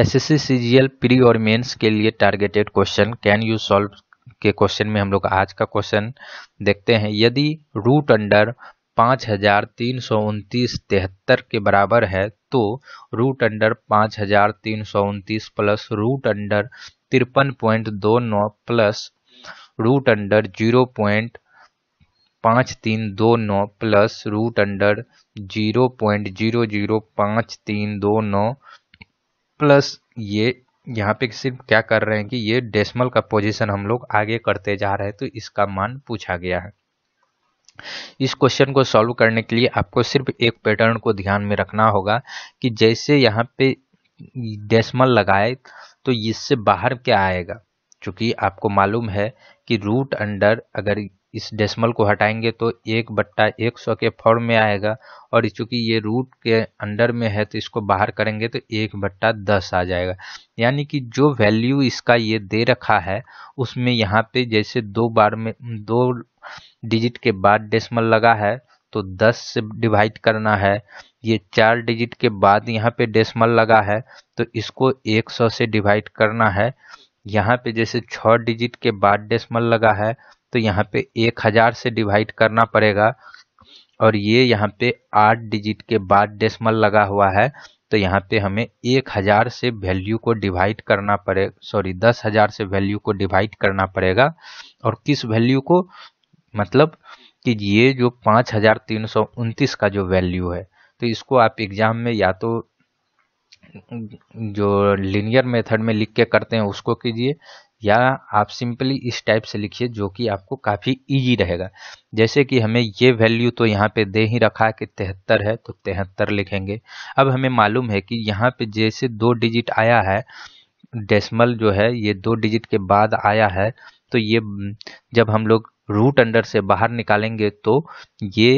S S C C G L pre और mains के लिए targeted question can you solve के question में हम लोग आज का क्वेश्चन देखते हैं यदि रूट अंडर पाँच हजार तीन सौ उनतीस तिहत्तर के बराबर है तो रूट अंडर पाँच हजार तीन सौ उनतीस प्लस रूट अंडर तिरपन पॉइंट दो नौ plus root under zero point पाँच तीन दो नौ plus root under zero point zero zero पाँच तीन दो नौ प्लस ये यहाँ पे सिर्फ क्या कर रहे हैं कि ये डेसिमल का पोजीशन हम लोग आगे करते जा रहे हैं तो इसका मान पूछा गया है इस क्वेश्चन को सॉल्व करने के लिए आपको सिर्फ एक पैटर्न को ध्यान में रखना होगा कि जैसे यहाँ पे डेसिमल लगाए तो इससे बाहर क्या आएगा क्योंकि आपको मालूम है कि रूट अंडर अगर इस डेसिमल को हटाएंगे तो एक बट्टा एक सौ के फॉर्म में आएगा और चूंकि ये रूट के अंडर में है तो इसको बाहर करेंगे तो एक बट्टा दस आ जाएगा यानी कि जो वैल्यू इसका ये दे रखा है उसमें यहाँ पे जैसे दो बार में दो डिजिट के बाद डेसिमल लगा है तो दस से डिवाइड करना है ये चार डिजिट के बाद यहाँ पे डेसिमल लगा है तो इसको एक सौ से डिवाइड करना है यहाँ पे जैसे छः डिजिट के बाद डेसिमल लगा है तो यहाँ पे एक हजार से डिवाइड करना पड़ेगा और ये यहाँ पे आठ डिजिट के बाद डेसिमल लगा हुआ है तो यहाँ पे हमें एक हजार से वैल्यू को डिवाइड करना पड़ेगा सॉरी दस हजार से वैल्यू को डिवाइड करना पड़ेगा और किस वैल्यू को मतलब कि ये जो पाँच हजार तीन सौ उनतीस का जो वैल्यू है तो इसको आप एग्जाम में या तो जो लिनियर मेथड में लिख के करते हैं उसको कीजिए या आप सिंपली इस टाइप से लिखिए जो कि आपको काफ़ी इजी रहेगा जैसे कि हमें ये वैल्यू तो यहाँ पे दे ही रखा है कि तिहत्तर है तो तिहत्तर लिखेंगे अब हमें मालूम है कि यहाँ पे जैसे दो डिजिट आया है डेसिमल जो है ये दो डिजिट के बाद आया है तो ये जब हम लोग रूट अंडर से बाहर निकालेंगे तो ये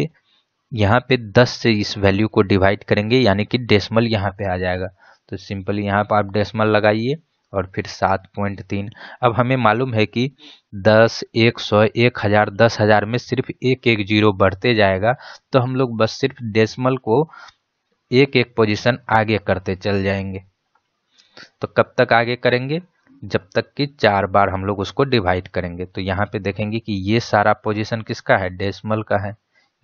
यहाँ पे 10 से इस वैल्यू को डिवाइड करेंगे यानी कि डेसिमल यहाँ पे आ जाएगा तो सिंपली यहाँ पर आप डेसिमल लगाइए और फिर सात पॉइंट तीन अब हमें मालूम है कि दस एक सौ एक हज़ार दस हज़ार में सिर्फ एक एक जीरो बढ़ते जाएगा तो हम लोग बस सिर्फ डेसिमल को एक एक पोजीशन आगे करते चल जाएंगे तो कब तक आगे करेंगे जब तक कि चार बार हम लोग उसको डिवाइड करेंगे तो यहाँ पे देखेंगे कि ये सारा पोजिशन किसका है डेसमल का है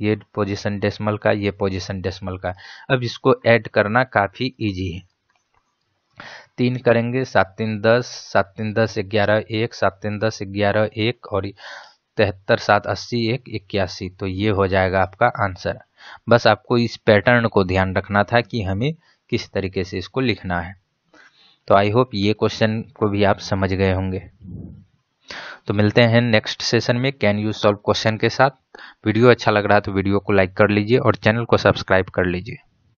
ये पोजिशन डेसमल का ये पोजिशन डेसमल का अब इसको एड करना काफ़ी ईजी है तीन करेंगे सात तीन दस सात तीन दस ग्यारह एक सात तीन दस ग्यारह एक और तिहत्तर सात अस्सी एक इक्यासी तो ये हो जाएगा आपका आंसर बस आपको इस पैटर्न को ध्यान रखना था कि हमें किस तरीके से इसको लिखना है तो आई होप ये क्वेश्चन को भी आप समझ गए होंगे तो मिलते हैं नेक्स्ट सेशन में कैन यू सॉल्व क्वेश्चन के साथ वीडियो अच्छा लग रहा है तो वीडियो को लाइक कर लीजिए और चैनल को सब्सक्राइब कर लीजिए